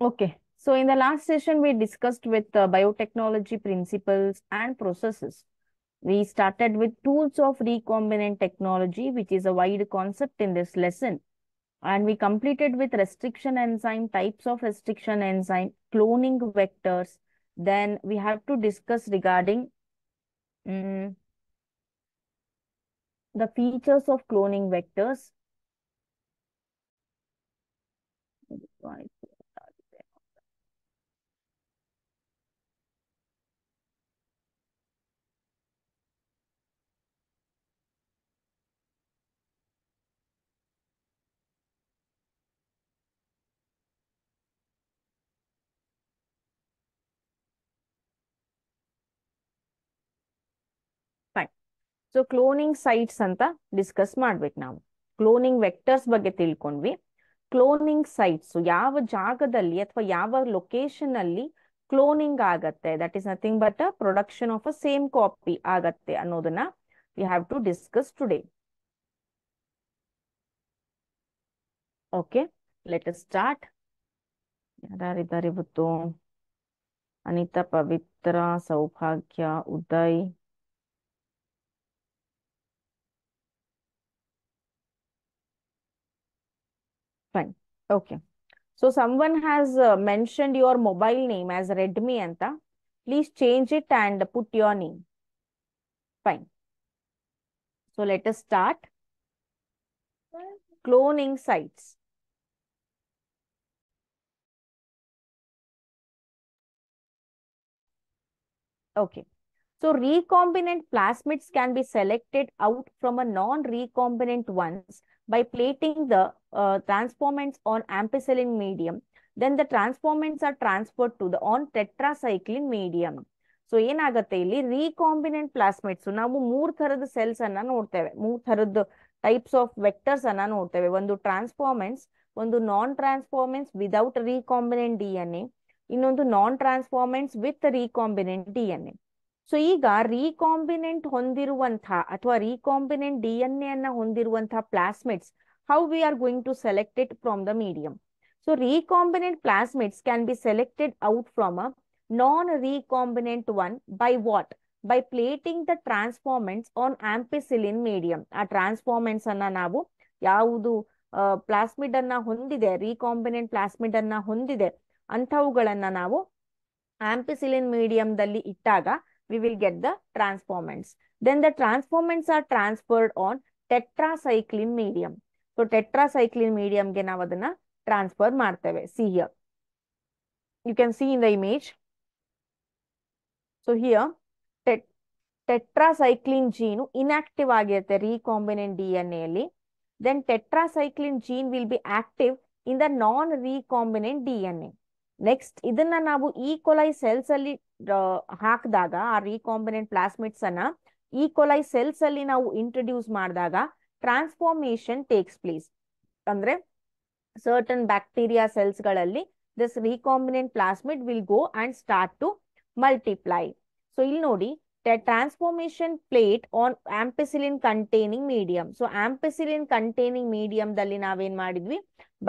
Okay, so in the last session, we discussed with uh, biotechnology principles and processes. We started with tools of recombinant technology, which is a wide concept in this lesson. And we completed with restriction enzyme, types of restriction enzyme, cloning vectors. Then we have to discuss regarding um, the features of cloning vectors. Right so cloning sites ಅಂತ discuss ಮಾಡ್ಬೇಕು ನಾವು cloning vectors ಬಗ್ಗೆ ತಿಳ್ಕೊಂಡ್ವಿ cloning sites ಯಾವ ಜಾಗದಲ್ಲಿ ಅಥವಾ ಯಾವ location ಅಲ್ಲಿ ಕ್ಲೋನಿಂಗ್ ಆಗತ್ತೆ that is nothing but production of a same copy ಆಗತ್ತೆ ಅನ್ನೋದನ್ನ we have to discuss today okay let start ಯಾರಿದ್ದಾರೆ ಇವತ್ತು Anita Pavitra Saubhagya Uday Okay. So someone has uh, mentioned your mobile name as Redmi Anta. Please change it and put your name. Fine. So let us start. Cloning sites. Okay. So recombinant plasmids can be selected out from a non-recombinant ones by plating the transformants uh, on on medium then the the transformants are transferred to the on tetracycline medium. So ಏನಾಗುತ್ತೆ ಇಲ್ಲಿ recombinant ಪ್ಲಾಸ್ಮೆಟ್ಸ್ ನಾವು ಮೂರ್ ಥರದ cells ಅನ್ನ ನೋಡ್ತೇವೆ ಮೂರ್ ಥರದ types of vectors ಅನ್ನ ನೋಡ್ತೇವೆ ಒಂದು ಟ್ರಾನ್ಸ್ಫಾರ್ಮೆಂಟ್ಸ್ ಒಂದು non transformants without recombinant D N A ಇನ್ನೊಂದು non transformants with recombinant D N A so ಈಗ ರೀಕಾಂಬಿನೆಂಟ್ ಹೊಂದಿರುವಂತಹ ಅಥವಾ ರೀಕಾಂಬಿನೆಂಟ್ ಡಿ ಎನ್ ಎ ಅನ್ನ ಹೊಂದಿರುವಂತಹ plasmids how we are going to select it from the medium. So recombinant plasmids can be selected out from a non-recombinant one by what? By plating the transformants on ampicillin medium. A transformants anna naavu, yaavudu uh, plasmid anna hundide, recombinant plasmid anna hundide, anthavugal anna naavu, ampicillin medium dalli ittaga, we will get the transformants. Then the transformants are transferred on tetracycline medium. So tetracycline ಮೀಡಿಯಂಗೆ ನಾವು ಅದನ್ನ transfer ಮಾಡ್ತೇವೆ see here you can see in the image so here tetracycline gene inactive ಆಗಿರುತ್ತೆ recombinant D N ಎಲ್ಲಿ then tetracycline gene will be active in the non recombinant D N A next ಇದನ್ನ ನಾವು ಈಕೊಲೈ e cells ಅಲ್ಲಿ ಹಾಕಿದಾಗ ಆ recombinant ಪ್ಲಾಸ್ಮಿಟ್ಸ್ ಅನ್ನ ಈಕೊಲೈ e cells ಅಲ್ಲಿ ನಾವು ಇಂಟ್ರೊಡ್ಯೂಸ್ ಮಾಡಿದಾಗ ಟ್ರಾನ್ಸ್ಫಾರ್ಮೇಶನ್ ಟೇಕ್ಸ್ ಪ್ಲೇಸ್ ಅಂದ್ರೆ ಸರ್ಟನ್ ಬ್ಯಾಕ್ಟೀರಿಯಾ ಸೆಲ್ಸ್ ಗಳಲ್ಲಿ this recombinant plasmid will go and start to multiply so ಇಲ್ಲಿ ನೋಡಿ transformation plate on ampicillin containing medium so ampicillin containing medium ದಲ್ಲಿ ನಾವೇನ್ ಮಾಡಿದ್ವಿ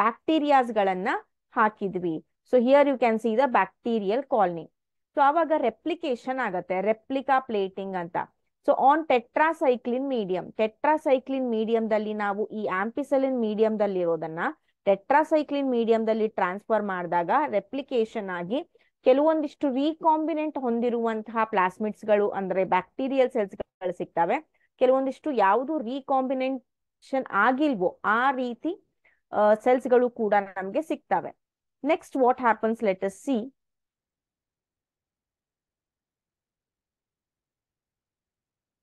ಬ್ಯಾಕ್ಟೀರಿಯಾಸ್ ಗಳನ್ನ ಹಾಕಿದ್ವಿ so here you can see the bacterial colony so ಅವಾಗ replication ಆಗತ್ತೆ replica plating ಅಂತ so on tetracycline medium tetracycline ಮೀಡಿಯಂದಲ್ಲಿ ನಾವು ಈ ಆಂಪಿಸಲಿನ್ ಮೀಡಿಯಂದಲ್ಲಿ ಇರೋದನ್ನ ಟೆಟ್ರಾಸೈಕ್ಲಿನ್ ಮೀಡಿಯಂದಲ್ಲಿ ಟ್ರಾನ್ಸ್ಫರ್ ಮಾಡಿದಾಗ ರೆಪ್ಲಿಕೇಶನ್ ಆಗಿ ಕೆಲವೊಂದಿಷ್ಟು ರೀಕಾಂಬಿನೆಂಟ್ ಹೊಂದಿರುವಂತಹ ಪ್ಲಾಸ್ಮಿಟ್ಸ್ಗಳು ಅಂದ್ರೆ ಬ್ಯಾಕ್ಟೀರಿಯಲ್ ಸೆಲ್ಸ್ ಗಳು ಸಿಗ್ತವೆ ಕೆಲವೊಂದಿಷ್ಟು ಯಾವುದು ರೀಕಾಂಬಿನೇಷನ್ ಆಗಿಲ್ವೋ ಆ ರೀತಿ ಸೆಲ್ಸ್ಗಳು ಕೂಡ ನಮಗೆ ಸಿಗ್ತವೆ next what happens let see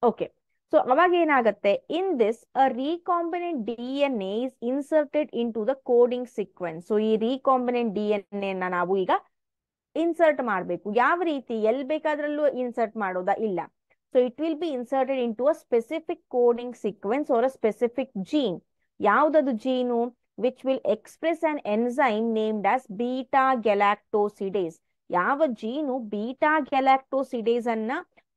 okay so ಅವಾಗ ಏನಾಗುತ್ತೆ in this a recombinant D N is inserted into the coding sequence so ಈ ರೀಕಾಂಬಿನೆಂಟ್ ಡಿ ಎನ್ ಎನ ನಾವು ಈಗ ಇನ್ಸರ್ಟ್ ಮಾಡಬೇಕು ಯಾವ ರೀತಿ ಎಲ್ ಬೇಕಾದ್ರಲ್ಲೂ ಇನ್ಸರ್ಟ್ ಮಾಡೋದಾ ಇಲ್ಲ so it will be inserted into a specific coding sequence or a specific gene ಯಾವ್ದದು gene which will express an enzyme named as beta galactosidase ಯಾವ ಜೀನು ಬೀಟಾ ಗೆಲಾಕ್ಟೋಸಿಡೇಸ್ ಅನ್ನ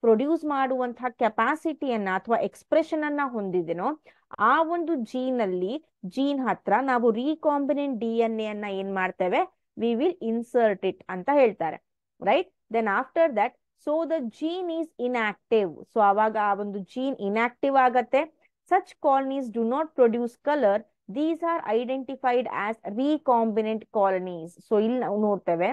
ಪ್ರೊಡ್ಯೂಸ್ ಮಾಡುವಂತಹ ಕೆಪಾಸಿಟಿಯನ್ನ ಅಥವಾ ಎಕ್ಸ್ಪ್ರೆಷನ್ ಅನ್ನ ಹೊಂದಿದೆನೋ ಆ ಒಂದು ಜೀನ್ ಅಲ್ಲಿ ಜೀನ್ ಹತ್ರ ನಾವು ರೀಕಾಂಬಿನೆಂಟ್ ಡಿ ಎನ್ ಎ ಅನ್ನ ಏನ್ ಮಾಡ್ತೇವೆ ವಿ ವಿಲ್ ಇನ್ಸರ್ಟ್ ಇಟ್ ಅಂತ ಹೇಳ್ತಾರೆ right then after that so the gene is inactive so ಅವಾಗ ಆ ಒಂದು ಜೀನ್ ಇನ್ಆಕ್ಟಿವ್ ಆಗತ್ತೆ such colonies do not produce colour these are identified as recombinant colonies so ಇಲ್ಲಿ ನಾವು ನೋಡ್ತೇವೆ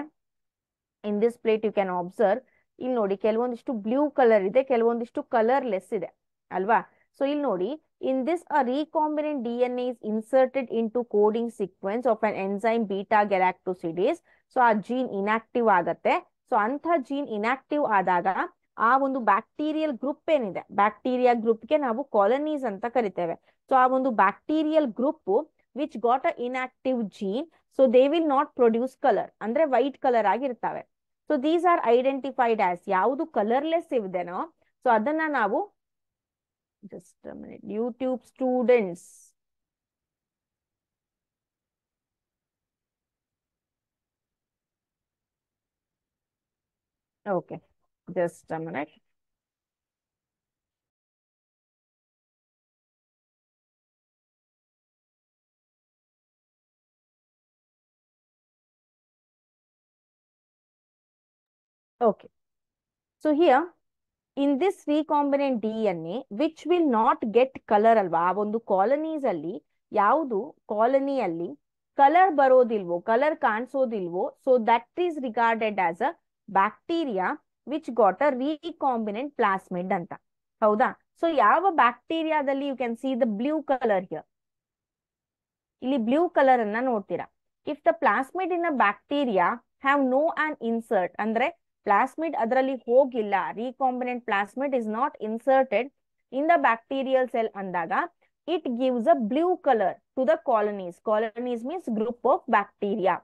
in this plate you can observe ಇಲ್ಲಿ ನೋಡಿ ಕೆಲವೊಂದಿಷ್ಟು ಬ್ಲೂ ಕಲರ್ ಇದೆ ಕೆಲವೊಂದಿಷ್ಟು ಕಲರ್ಲೆಸ್ ಇದೆ ಅಲ್ವಾ ಸೊ ಇಲ್ಲಿ ನೋಡಿ in this a recombinant D N is inserted into coding sequence of an enzyme beta galactosidase so ಆ ಜೀನ್ ಇನ್ಆಕ್ಟಿವ್ ಆಗತ್ತೆ ಸೊ ಅಂಥ ಜೀನ್ ಇನ್ಆಕ್ಟಿವ್ ಆದಾಗ ಆ ಒಂದು ಬ್ಯಾಕ್ಟೀರಿಯಲ್ ಗ್ರೂಪ್ ಏನಿದೆ ಬ್ಯಾಕ್ಟೀರಿಯಾ ಗ್ರೂಪ್ಗೆ ನಾವು ಕಾಲನೀಸ್ ಅಂತ ಕರಿತೇವೆ ಸೊ ಆ ಒಂದು bacterial group which got a inactive gene so they will not produce colour ಅಂದ್ರೆ ವೈಟ್ ಕಲರ್ ಆಗಿರ್ತವೆ so these are identified as ಯಾವುದು ಕಲರ್ಲೆಸ್ ಇವ್ದೇನೋ ಸೊ ಅದನ್ನ ನಾವು just YouTube students okay just minute so here in this recombinant recombinant DNA, which will not get colour ಅಲ್ವಾ ಆ ಒಂದು colonies ಅಲ್ಲಿ ಯಾವುದು ಕಾಲನಿಯಲ್ಲಿ ಕಲರ್ ಬರೋದಿಲ್ವೋ ಕಲರ್ ಕಾಣಿಸೋದಿಲ್ವೋ so that is regarded as a bacteria which got a recombinant plasmid ಅಂತ ಹೌದಾ ಸೊ ಯಾವ ಬ್ಯಾಕ್ಟೀರಿಯಾದಲ್ಲಿ you can see the blue colour here ಇಲ್ಲಿ ಬ್ಲೂ ಕಲರ್ ಅನ್ನ ನೋಡ್ತೀರಾ if the plasmid in a bacteria have no on insert ಅಂದ್ರೆ plasmid adrali hogilla recombinant plasmid is not inserted in the bacterial cell andaga it gives a blue color to the colonies colonies means group of bacteria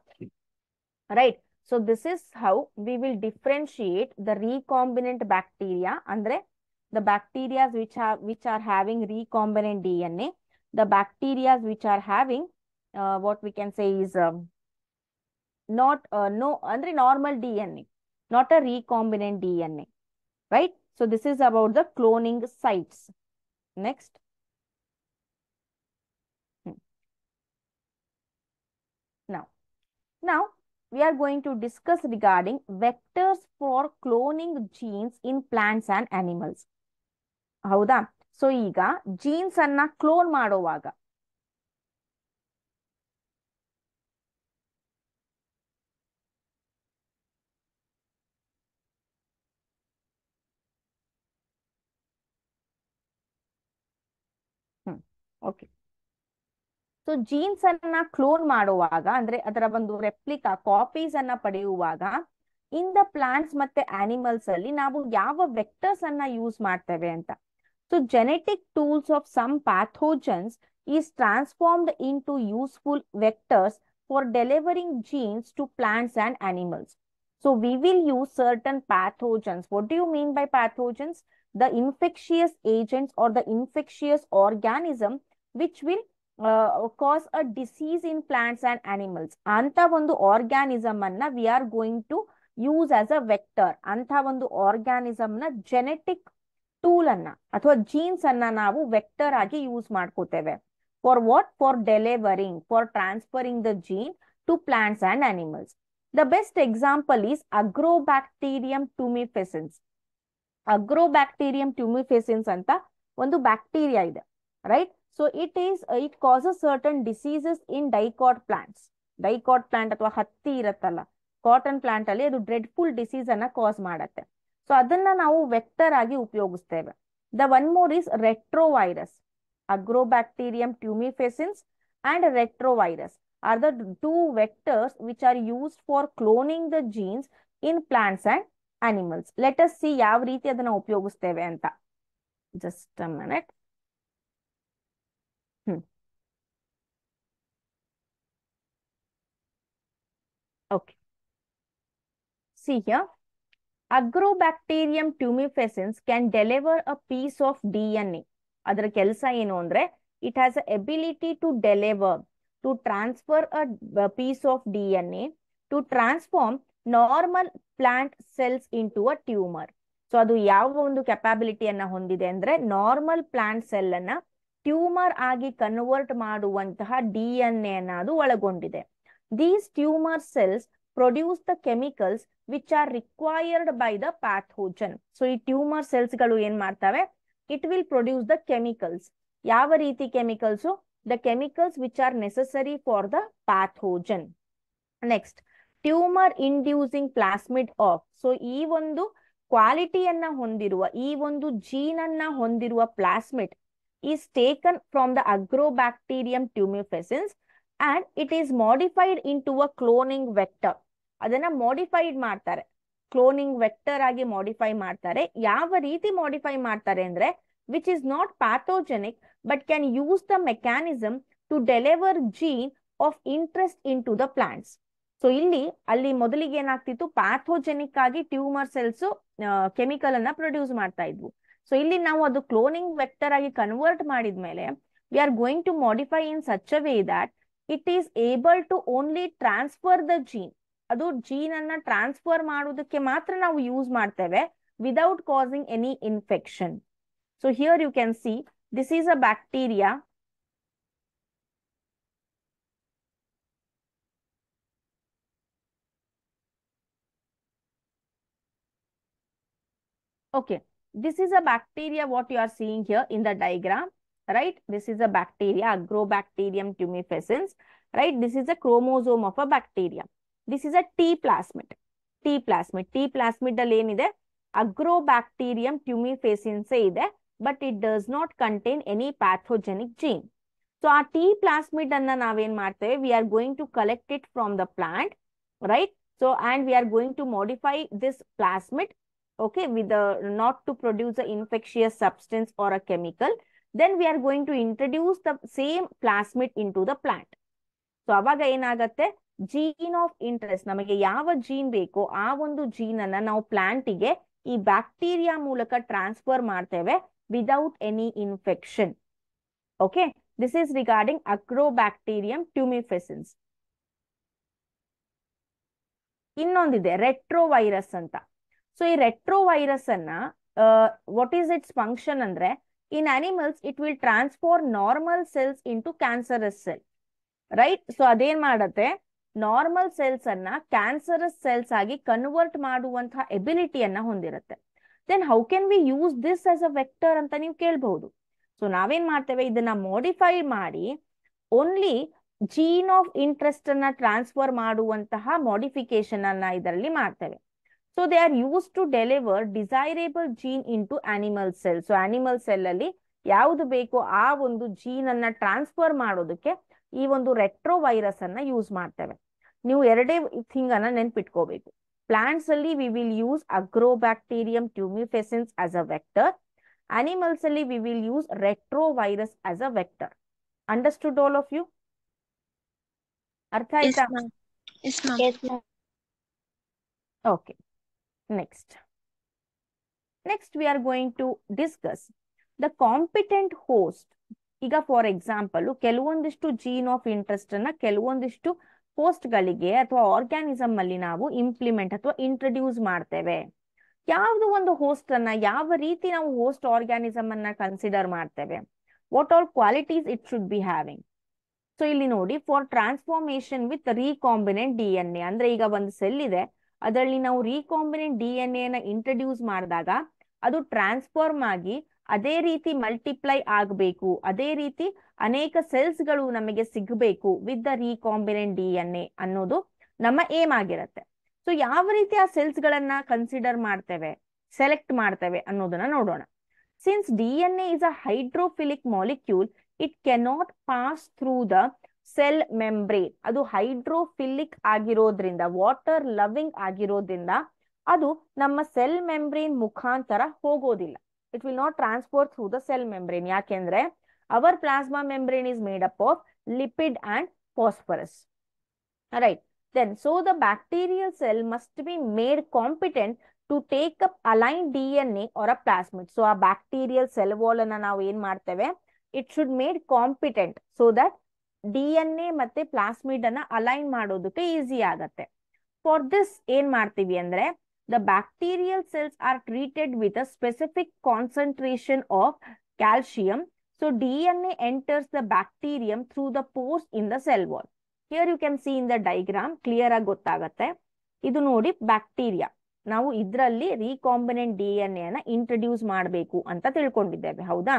right so this is how we will differentiate the recombinant bacteria andre the bacteria's which are which are having recombinant dna the bacteria's which are having uh, what we can say is um, not uh, no andre normal dna not a recombinant DNA, right? So this is about the cloning sites. Next. Hmm. Now, now we are going to discuss regarding vectors for cloning genes in plants and animals. ಹೌದಾ so ಈಗ genes ಅನ್ನ clone ಮಾಡುವಾಗ ಓಕೆ so genes ಅನ್ನ clone ಮಾಡುವಾಗ ಅಂದ್ರೆ ಅದರ ಒಂದು ರೆಪ್ಲಿಕಾ ಕಾಪೀಸ್ ಅನ್ನ ಪಡೆಯುವಾಗ ಇನ್ ದ ಪ್ಲಾಂಟ್ಸ್ ಮತ್ತೆ ಆನಿಮಲ್ಸ್ ಅಲ್ಲಿ ನಾವು ಯಾವ ವೆಕ್ಟರ್ಸ್ ಅನ್ನ ಯೂಸ್ ಮಾಡ್ತೇವೆ ಅಂತ so genetic tools of some pathogens is transformed into useful vectors for delivering genes to plants and animals so we will use certain pathogens what do you mean by pathogens the infectious agents R the infectious organism which will cause a disease in plants and animals ಅಂತ ಒಂದು organism ಅನ್ನ we are going to use as a vector ಅಂತ ಒಂದು organism ನ genetic tool ಅನ್ನ ಅಥವಾ jeans ಅನ್ನ ನಾವು ವೆಕ್ಟರ್ ಆಗಿ ಯೂಸ್ ಮಾಡ್ಕೋತೇವೆ for what for delivering for transferring the gene to plants and animals the best example is agrobacterium agro agrobacterium tumefaciens ಅಂತ ಒಂದು ಬ್ಯಾಕ್ಟೀರಿಯಾ ಇದೆ right so it is it causes certain diseases in dicot plants dicot plant ಅಥವಾ ಹತ್ತಿ ಇರತ್ತಲ್ಲ cotton plant ಅಲ್ಲಿ ಅದು dreadful disease ಅನ್ನ ಕಾಸ್ ಮಾಡತ್ತೆ ಸೊ ಅದನ್ನ ನಾವು ವೆಕ್ಟರ್ ಆಗಿ ಉಪಯೋಗಿಸ್ತೇವೆ the one more is retrovirus virus agrobacterium tumefaciens and retro virus are the two vectors which are use for cloning the genes in plants and animals let us see ಯಾವ ರೀತಿ ಅದನ್ನ ಉಪಯೋಗಿಸ್ತೇವೆ ಅಂತ just minute Okay. See here, tumefaciens can deliver a piece of D N A ಅದರ ಕೆಲಸ ಏನು ಅಂದ್ರೆ it has a ability to deliver to transfer a piece of D N A to transform normal plant cells into a tumour so ಅದು ಯಾವ ಒಂದು ಅನ್ನ ಹೊಂದಿದೆ ಅಂದ್ರೆ ನಾರ್ಮಲ್ ಪ್ಲಾಂಟ್ ಸೆಲ್ ಅನ್ನ ಟ್ಯೂಮರ್ ಆಗಿ ಕನ್ವರ್ಟ್ ಮಾಡುವಂತಹ ಡಿ ಎನ್ ಅದು ಒಳಗೊಂಡಿದೆ these tumour cells produce the chemicals which are required by the pathogen so ಈ ಟ್ಯೂಮರ್ ಸೆಲ್ಸ್ ಗಳು ಏನ್ ಮಾಡ್ತವೆ it will produce the chemicals ಯಾವ ರೀತಿ chemicals the chemicals which are necessary for the pathogen next tumour inducing plasmid of so ಈ ಒಂದು ಕ್ವಾಲಿಟಿಯನ್ನ ಹೊಂದಿರುವ ಈ ಒಂದು ಜೀನನ್ನ ಹೊಂದಿರುವ plasmid is taken from the agrobacterium tumefaciens and it is modified into a cloning vector ಅದನ್ನ modified ಮಾಡ್ತಾರೆ cloning vector ಆಗಿ ಮಾಡಿಫೈ ಮಾಡ್ತಾರೆ ಯಾವ ರೀತಿ ಮಾಡಿಫೈ ಮಾಡ್ತಾರೆ ಅಂದ್ರೆ which is not pathogenic but can use the mechanism to deliver gene of interest into the plants so ಇಲ್ಲಿ ಅಲ್ಲಿ ಮೊದಲಿಗೆ ಏನಾಗ್ತಿತ್ತು ಪ್ಯಾಥೋಜೆನಿಕ್ ಆಗಿ ಟ್ಯೂಮರ್ ಸೆಲ್ಸ್ ಕೆಮಿಕಲ್ ಅನ್ನ ಪ್ರೊಡ್ಯೂಸ್ ಮಾಡ್ತಾ ಇದ್ವು ಸೊ ಇಲ್ಲಿ ನಾವು ಅದು ಕ್ಲೋನಿಂಗ್ ವೆಕ್ಟರ್ ಆಗಿ ಕನ್ವರ್ಟ್ ಮಾಡಿದ್ಮೇಲೆ we are going to modify in such a way that it is able to only transfer the gene. Adu gene anna transfer maadudukke maatra na use martheve without causing any infection. So here you can see this is a bacteria. Okay, this is a bacteria what you are seeing here in the diagram right? This is a bacteria, Agrobacterium tumefaciens, right? This is a chromosome of a bacteria. This is a T plasmid. T plasmid. T plasmid is ide. Agrobacterium tumefaciens ide. But it does not contain any pathogenic gene. So, our T plasmid anna Naveen marte, we are going to collect it from the plant, right? So, and we are going to modify this plasmid, okay, with the, not to produce a infectious substance or a chemical. Then we are going to introduce the same plasmid into the plant so ಅವಾಗ ಏನಾಗತ್ತೆ gene of interest ನಮಗೆ ಯಾವ gene ಬೇಕೋ ಆ ಒಂದು gene ಅನ್ನ ನಾವು ಪ್ಲಾಂಟಿಗೆ ಈ ಬ್ಯಾಕ್ಟೀರಿಯಾ ಮೂಲಕ ಟ್ರಾನ್ಸ್ಫರ್ ಮಾಡ್ತೇವೆ without any infection okay this is regarding agrobacterium tumefaciens ಇನ್ನೊಂದಿದೆ ರೆಟ್ರೋವೈರಸ್ ಅಂತ ಸೊ ಈ ರೆಟ್ರೋವೈರಸ್ ಅನ್ನ ವಾಟ್ ಈಸ್ ಇಟ್ಸ್ ಫಂಕ್ಷನ್ ಅಂದ್ರೆ in animals it will transfer normal cells into cancerous cell right so ಅದೇನ್ ಮಾಡತ್ತೆ ನಾರ್ಮಲ್ ಸೆಲ್ಸ್ ಅನ್ನ ಕ್ಯಾನ್ಸರಸ್ ಸೆಲ್ಸ್ ಆಗಿ convert ಮಾಡುವಂತಹ ಎಬಿಲಿಟಿಯನ್ನ ಹೊಂದಿರುತ್ತೆ then how can we use this as a vector ಅಂತ ನೀವು ಕೇಳ್ಬಹುದು ಸೊ ನಾವೇನ್ ಮಾಡ್ತೇವೆ ಇದನ್ನ ಮಾಡಿಫೈ ಮಾಡಿ ಓನ್ಲಿ ಜೀನ್ ಆಫ್ ಇಂಟ್ರೆಸ್ಟ್ ಅನ್ನ ಟ್ರಾನ್ಸ್ಫರ್ ಮಾಡುವಂತಹ ಮಾಡಿಫಿಕೇಶನ್ ಅನ್ನ ಇದರಲ್ಲಿ ಮಾಡ್ತೇವೆ so they are use to deliver desirable gene into animal cell so animal cell ಅಲ್ಲಿ ಯಾವ್ದು ಬೇಕೋ ಆ ಒಂದು ಜೀನ್ ಅನ್ನ ಟ್ರಾನ್ಸ್ಫರ್ ಮಾಡೋದಕ್ಕೆ ಈ ಒಂದು ರೆಕ್ಟ್ರೋವೈರಸ್ ಅನ್ನ ಯೂಸ್ ಮಾಡ್ತೇವೆ ನೀವು ಎರಡೇ ಥಿಂಗ್ ಅನ್ನ ನೆನ್ಪಿಟ್ಕೋಬೇಕು ಪ್ಲಾಂಟ್ಸ್ ಅಲ್ಲಿ we will use agrobacterium tumefaciens as a vector animals ಅಲ್ಲಿ we will use retrovirus virus as a vector understood all of you ಅರ್ಥ ಆಯ್ತಾ okay next Next, we are going to discuss the competent host. ಈಗ for example ಕೆಲವೊಂದಿಷ್ಟು gene of interest ಅನ್ನ ಕೆಲವೊಂದಿಷ್ಟು host ಗಳಿಗೆ ಅಥವಾ organism ಅಲ್ಲಿ ನಾವು ಇಂಪ್ಲಿಮೆಂಟ್ ಅಥವಾ ಇಂಟ್ರೊಡ್ಯೂಸ್ ಮಾಡ್ತೇವೆ ಯಾವ್ದು ಒಂದು ಹೋಸ್ಟ್ ಅನ್ನ ಯಾವ ರೀತಿ ನಾವು ಹೋಸ್ಟ್ ಆರ್ಗ್ಯಾನಿಸಮ್ ಅನ್ನ ಕನ್ಸಿಡರ್ ಮಾಡ್ತೇವೆ what all qualities it should be having so ಇಲ್ಲಿ ನೋಡಿ for transformation with recombinant D N A ಅಂದ್ರೆ ಈಗ ಒಂದು ಸೆಲ್ ಇದೆ ಅದರಲ್ಲಿ ನಾವು ರೀಕಾಂಬಿನೆಂಟ್ ಡಿ ಎನ್ ಎನ ಮಾಡಿದಾಗ ಅದು ಟ್ರಾನ್ಸ್ಫಾರ್ಮ್ ಆಗಿ ಅದೇ ರೀತಿ ಮಲ್ಟಿಪ್ಲೈ ಆಗಬೇಕು ಅದೇ ರೀತಿ ಅನೇಕ ಸೆಲ್ಸ್ ಗಳು ನಮಗೆ ಸಿಗಬೇಕು with the recombinant D N A ಅನ್ನೋದು ನಮ್ಮ ಏಮ್ ಆಗಿರುತ್ತೆ ಸೊ ಯಾವ ರೀತಿ ಆ ಸೆಲ್ಸ್ ಗಳನ್ನ ಕನ್ಸಿಡರ್ ಮಾಡ್ತೇವೆ ಸೆಲೆಕ್ಟ್ ಮಾಡ್ತೇವೆ ಅನ್ನೋದನ್ನ ನೋಡೋಣ since D N A is a hydrophilic molecule it cannot pass through the cell membrane ಅದು ಹೈಡ್ರೋಫಿಲಿಕ್ ಆಗಿರೋದ್ರಿಂದ ವಾಟರ್ ಲವಿಂಗ್ ಆಗಿರೋದ್ರಿಂದ ಅದು ನಮ್ಮ ಸೆಲ್ ಮೆಂಬ್ರೇನ್ ಮುಖಾಂತರ ಹೋಗೋದಿಲ್ಲ it will not transport through the cell membrane ಯಾಕೆಂದ್ರೆ our plasma membrane is made up of lipid and phosphorus right then so the bacterial cell must be made competent to take up alien D N A or a plasmid so ಆ bacterial cell wall ಅನ್ನ ನಾವು ಏನ್ ಮಾಡ್ತೇವೆ it should made competent so that D N ಮತ್ತೆ plasmid ಅನ್ನ alien ಮಾಡೋದಕ್ಕೆ easy ಆಗತ್ತೆ for this ಏನ್ ಮಾಡ್ತೀವಿ ಅಂದ್ರೆ the bacterial cells are treated with a specific concentration of calcium so D N A enters the bacterium through the pores in the cell wall here you can see in the diagram clear ಆಗಿ ಗೊತ್ತಾಗತ್ತೆ ಇದು ನೋಡಿ bacteria ನಾವು ಇದರಲ್ಲಿ recombinant D N A ಅನ್ನ introduce ಮಾಡಬೇಕು ಅಂತ ತಿಳ್ಕೊಂಡಿದ್ದೇವೆ ಹೌದಾ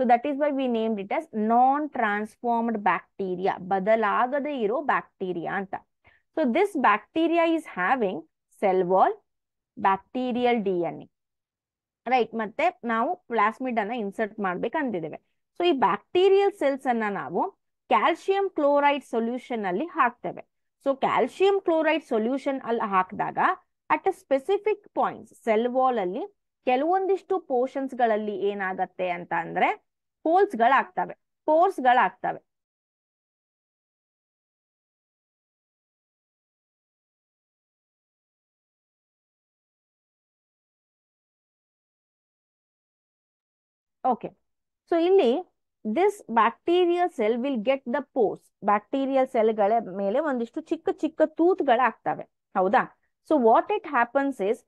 so that is why we name it as non transformed bacteria ಬದಲಾಗದೇ ಇರೋ ಬ್ಯಾಕ್ಟೀರಿಯಾ ಅಂತ so this bacteria is having cell wall bacterial D N A right ಮತ್ತೆ ನಾವು ಪ್ಲಾಸ್ಮಿಡ್ ಅನ್ನ ಇನ್ಸರ್ಟ್ ಅಂದಿದ್ದೇವೆ ಸೊ ಈ ಬ್ಯಾಕ್ಟೀರಿಯಲ್ ಸೆಲ್ಸ್ ಅನ್ನ ನಾವು ಕ್ಯಾಲ್ಸಿಯಂ ಕ್ಲೋರೈಡ್ ಸೊಲ್ಯೂಷನ್ ಅಲ್ಲಿ ಹಾಕ್ತೇವೆ ಸೊ ಕ್ಯಾಲ್ಸಿಯಂ ಕ್ಲೋರೈಡ್ ಸೊಲ್ಯೂಷನ್ ಅಲ್ಲಿ ಹಾಕಿದಾಗ at a specific points cell wall ಅಲ್ಲಿ ಕೆಲವೊಂದಿಷ್ಟು ಪೋರ್ಷನ್ಸ್ ಗಳಲ್ಲಿ ಏನಾಗತ್ತೆ ಅಂತ ಅಂದ್ರೆ ಪೋಲ್ಸ್ ಗಳಾಗ್ತವೆ ಪೋರ್ಸ್ ಗಳಾಗ್ತವೆ ಓಕೆ ಸೊ ಇಲ್ಲಿ this bacterial cell will get the pores bacterial cell ಗಳ ಮೇಲೆ ಒಂದಿಷ್ಟು ಚಿಕ್ಕ ಚಿಕ್ಕ ತೂತ್ ತೂತ್ಗಳಾಗ್ತವೆ ಹೌದಾ so what it happens is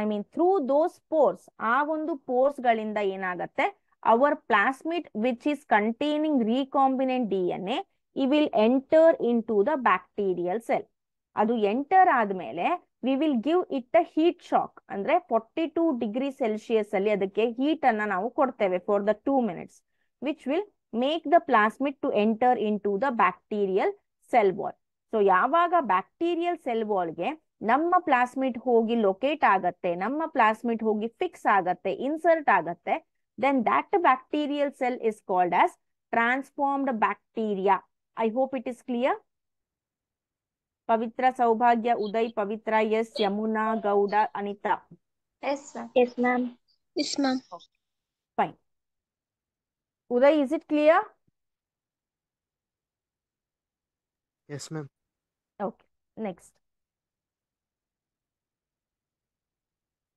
I mean through those pores ಆ ಒಂದು ಪೋರ್ಸ್ ಗಳಿಂದ ಏನಾಗತ್ತೆ our plasmid which is containing recombinant DNA, it will enter into the bacterial cell. ಅದು ಎಂಟರ್ ಆದ್ಮೇಲೆ we will give it a heat shock ಅಂದ್ರೆ forty two degree Celsius ಅಲ್ಲಿ ಅದಕ್ಕೆ heat ಅನ್ನ ನಾವು ಕೊಡ್ತೇವೆ for the two minutes which will make the plasmid to enter into the bacterial cell wall so ಯಾವಾಗ bacterial cell ವಾಲ್ಗೆ ನಮ್ಮ plasmid ಹೋಗಿ ಲೊಕೇಟ್ ಆಗತ್ತೆ ನಮ್ಮ ಪ್ಲಾಸ್ಮಿಟ್ ಹೋಗಿ ಫಿಕ್ಸ್ ಆಗತ್ತೆ ಇನ್ಸರ್ಟ್ ಆಗತ್ತೆ then that bacterial cell is called as transformed bacteria. I hope it is clear. Pavitra, Saubhagya, Uday, Pavitra, yes, Yamuna, Gauda, Anita. Yes, ma'am. Yes, ma'am. Yes, ma'am. Fine. Uday, is it clear? Yes, ma'am. Okay, next.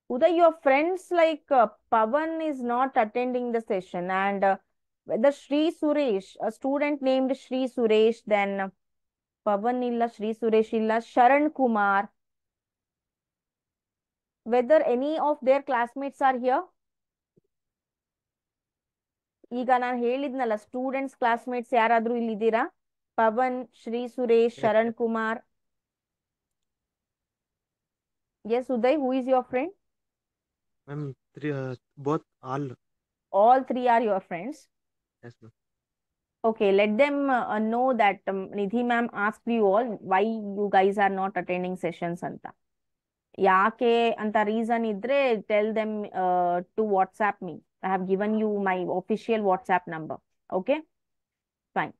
Uday, your friends like uh, Pavan is not attending the session and uh, whether Shri Suresh, a student named Shri Suresh, then Pavan illa, Sri Suresh illa, Sharan Kumar, whether any of their classmates are here? ಈಗ ನಾನು ಹೇಳಿದ್ನಲ್ಲ students classmates ಯಾರಾದ್ರೂ ಇಲ್ಲಿದ್ದೀರಾ Pavan, Shri Suresh, Sharan Kumar. Yes, Uday, who is your friend? Ma'am, three, uh, both all. All three are your friends? Yes, ma'am. Okay, let them uh, know that um, Nidhi mam, asked you all why you guys are not attending sessions. Anta. Yaake anta reason idre, tell them uh, to WhatsApp me. I have given you my official WhatsApp number. Okay? Fine.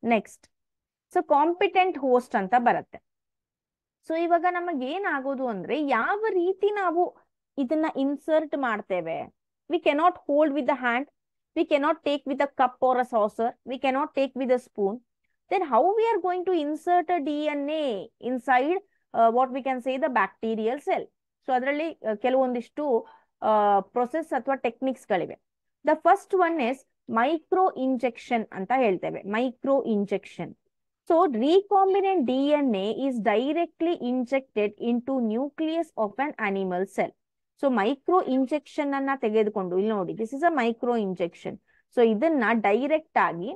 Next. So, competent host anta baratte. So ಇವಾಗ ನಮಗೆ ಏನಾಗೋದು ಅಂದ್ರೆ ಯಾವ ರೀತಿ ನಾವು ಇದನ್ನ insert ಮಾಡ್ತೇವೆ we cannot hold with the hand we cannot take with a cup or a saucer we cannot take with a spoon then how we are going to insert a D N A inside what we can say the bacterial cell so ಅದರಲ್ಲಿ ಕೆಲವೊಂದಿಷ್ಟು process ಅಥವಾ techniques ಗಳಿವೆ the first one is micro injection ಅಂತ ಹೇಳ್ತೇವೆ micro injection So recombinant DNA is directly injected into nucleus of an animal cell. So micro injection ಅನ್ನ ತೆಗೆದುಕೊಂಡು ಇಲ್ಲಿ ನೋಡಿ this a micro injection so ಇದನ್ನ ಡೈರೆಕ್ಟ್ ಆಗಿ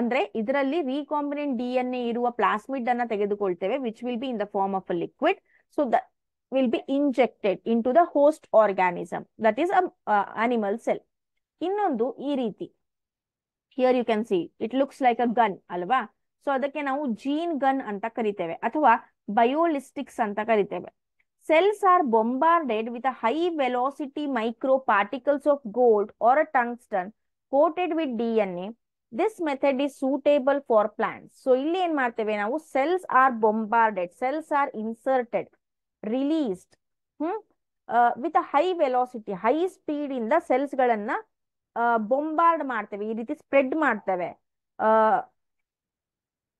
ಅಂದ್ರೆ ಇದರಲ್ಲಿ ರೀಕಾಂಬಿನೆಂಟ್ ಡಿ ಎನ್ ಎ ಇರುವ ಪ್ಲಾಸ್ಮಿಡ್ ಅನ್ನ ತೆಗೆದುಕೊಳ್ತೇವೆ which will be in the form of a liquid so the will be injected into the host organism that is animal cell ಇನ್ನೊಂದು ಈ ರೀತಿ here you can see looks like a gun ಅಲ್ವಾ so ಅದಕ್ಕೆ ನಾವು gene gun ಅಂತ ಕರಿತೇವೆ ಅಥವಾ biolistics ಅಂತ ಕರಿತೇವೆ cells are bombarded with high velocity micro particles of gold or a tungsten coated with D N A this method is suitable for plants so ಇಲ್ಲಿ ಏನ್ ಮಾಡ್ತೇವೆ ನಾವು cells are bombarded cells are inserted released hmm with high velocity high speed ಇಂದ cells ಗಳನ್ನ bombard ಮಾಡ್ತೇವೆ ಈ ರೀತಿ spread ಮಾಡ್ತೇವೆ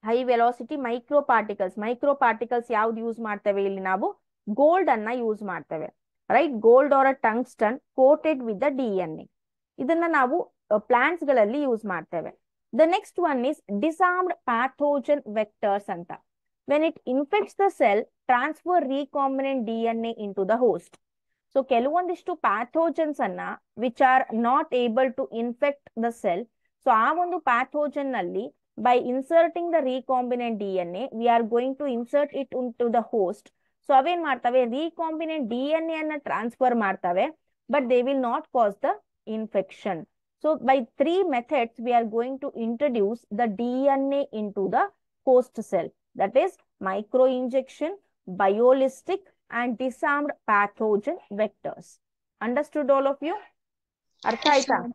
high velocity micro particles micro particles ಯಾವ್ದು ಯೂಸ್ ಮಾಡ್ತೇವೆ ಇಲ್ಲಿ ನಾವು ಗೋಲ್ಡ್ ಅನ್ನ ಯೂಸ್ ಮಾಡ್ತೇವೆ right gold or a tungsten coated with the D N A ಇದನ್ನ ನಾವು ಪ್ಲಾಂಟ್ಸ್ ಗಳಲ್ಲಿ ಯೂಸ್ ಮಾಡ್ತೇವೆ the next one is disarmed pathogen vectors ಅಂತ when it infects the cell transfer recombinant D N A into the host So, kelvondishtu pathogen anna, which are not able to infect the cell. So, avondu pathogen alli, by inserting the recombinant DNA, we are going to insert it into the host. So, avin maartave, recombinant DNA anna transfer maartave, but they will not cause the infection. So, by three methods, we are going to introduce the DNA into the host cell. That is, microinjection, biolistic, and disarmed pathogen vectors. Understood all of you? Artha yes, ma'am.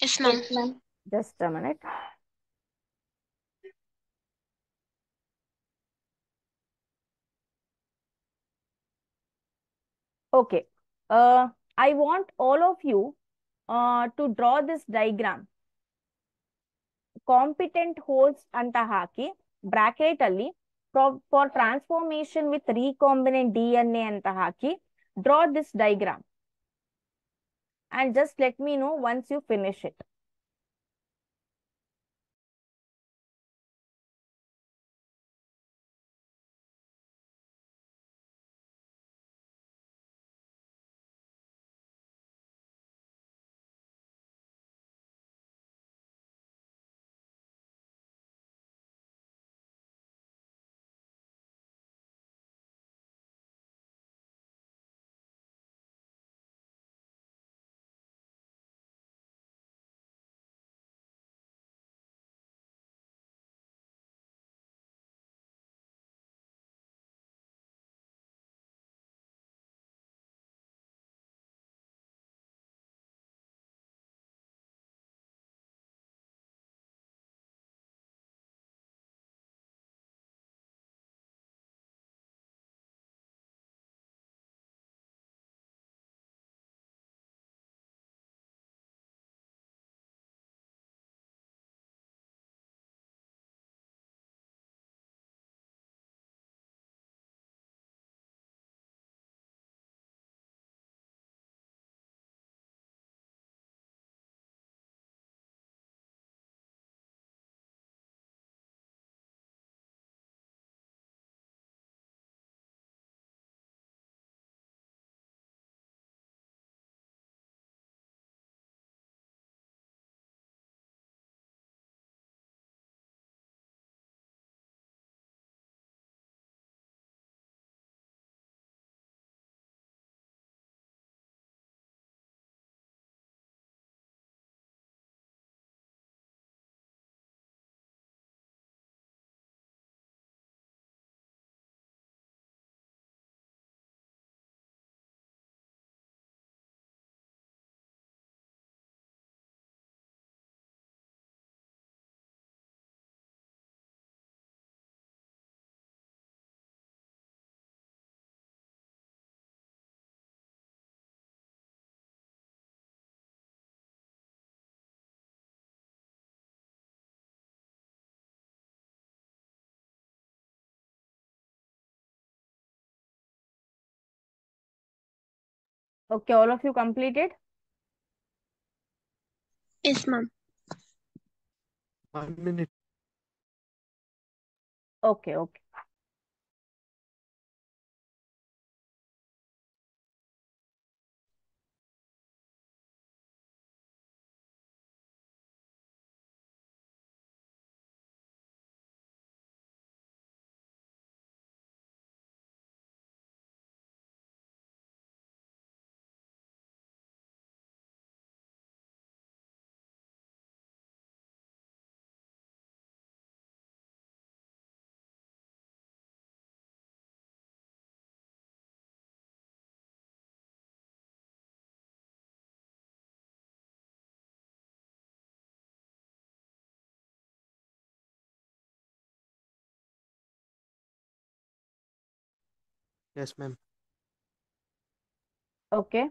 Yes, ma Just a minute. Okay. Uh, I want all of you uh, to draw this diagram. Competent holds antahaki ಹಾಕಿ bracket for transformation with recombinant DNA and Tahaki, draw this diagram. And just let me know once you finish it. Okay, all of you completed? Yes, ma'am. One minute. Okay, okay. yes ma'am okay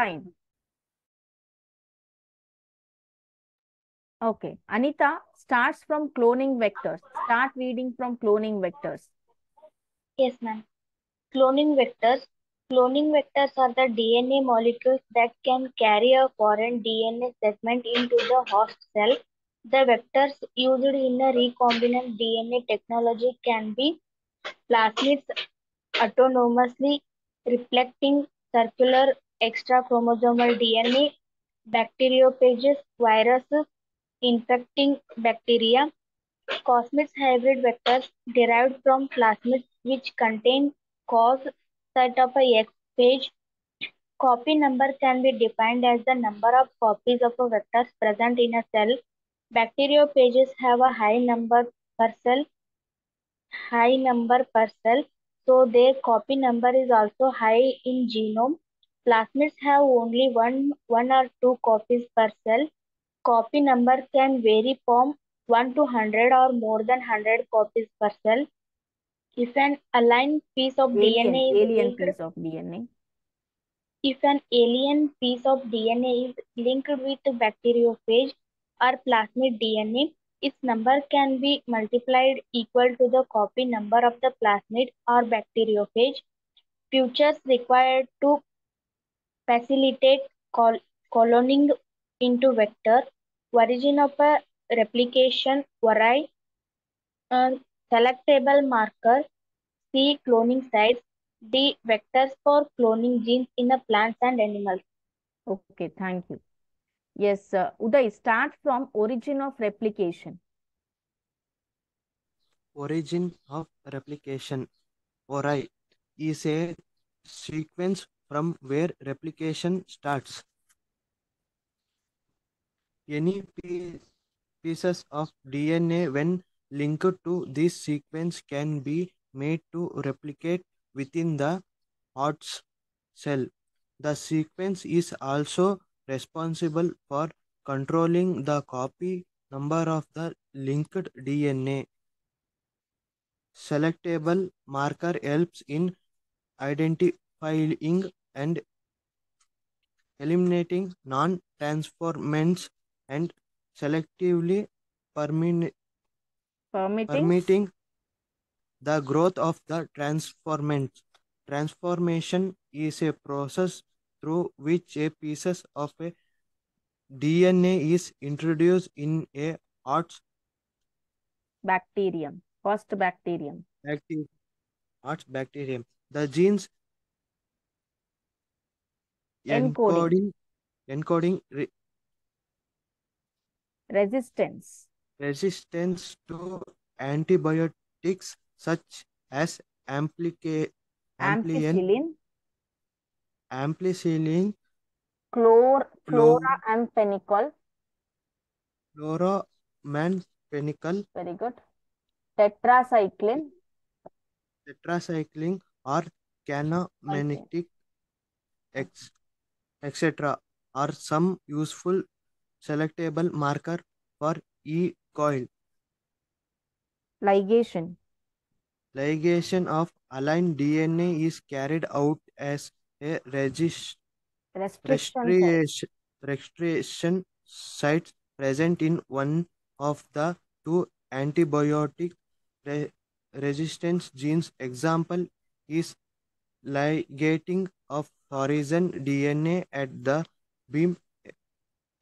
Fine. Okay, Anita starts from cloning vectors. Start reading from cloning vectors. Yes, ma'am. Cloning vectors. Cloning vectors are the DNA molecules that can carry a foreign DNA segment into the host cell. The vectors used in a recombinant DNA technology can be plasmids autonomously reflecting circular extra chromosomal DNA, bacteriophages, viruses, infecting bacteria. Cosmids hybrid vectors derived from plasmids which contain cos set of a X page. Copy number can be defined as the number of copies of a vectors present in a cell. Bacteriophages have a high number per cell, high number per cell. So their copy number is also high in genome. Plasmids have only one, one or two copies per cell. Copy number can vary from 1 to 100 or more than 100 copies per cell. If an aligned piece of alien, DNA is alien linked, piece of DNA. If an alien piece of DNA is linked with bacteriophage or plasmid DNA, its number can be multiplied equal to the copy number of the plasmid or bacteriophage. Features required to facilitate col coloning into vector, origin of a replication vari, and selectable marker, C cloning sites, D vectors for cloning genes in the plants and animals. Okay, thank you. Yes, uh, Uday, start from origin of replication. Origin of replication, ori, is a sequence from where replication starts. Any pieces of DNA when linked to this sequence can be made to replicate within the Hertz cell. The sequence is also responsible for controlling the copy number of the linked DNA. Selectable marker helps in identifying and eliminating non transformants and selectively permitting, permitting the growth of the transformants. Transformation is a process through which a pieces of a DNA is introduced in a arts bacterium. First bacterium. Bacterium. Arts bacterium. The genes encoding encoding encoding re resistance resistance to antibiotics such as amplica ampicillin ampicillin chlor chlora and penicol chloroman penicol very good tetracycline tetracycline or canaminitic okay. ex etc. are some useful selectable marker for E coil. Ligation. Ligation of aligned DNA is carried out as a restriction, restriction, sites present in one of the two antibiotic re resistance genes. Example is ligating of horizon DNA at the beam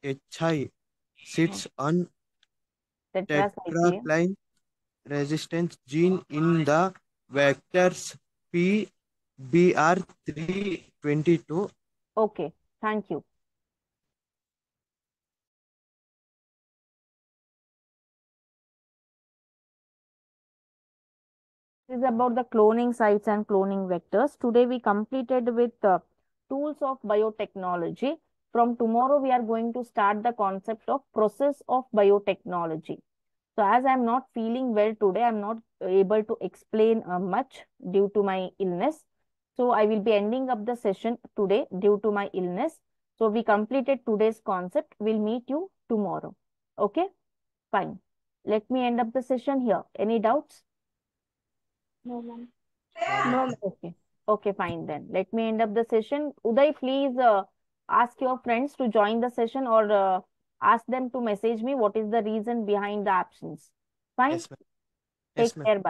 HI sits on tetracycline resistance gene in the vectors p B R 322 Okay, thank you. This is about the cloning sites and cloning vectors. Today we completed with uh, tools of biotechnology. From tomorrow, we are going to start the concept of process of biotechnology. So as I'm not feeling well today, I'm not able to explain uh, much due to my illness. So I will be ending up the session today due to my illness. So we completed today's concept. We'll meet you tomorrow. Okay, fine. Let me end up the session here. Any doubts? No, ma'am. No, okay. Okay, fine then. Let me end up the session. Uday, please uh, ask your friends to join the session or uh, ask them to message me what is the reason behind the absence. Fine? Yes, Take yes, care. Bye.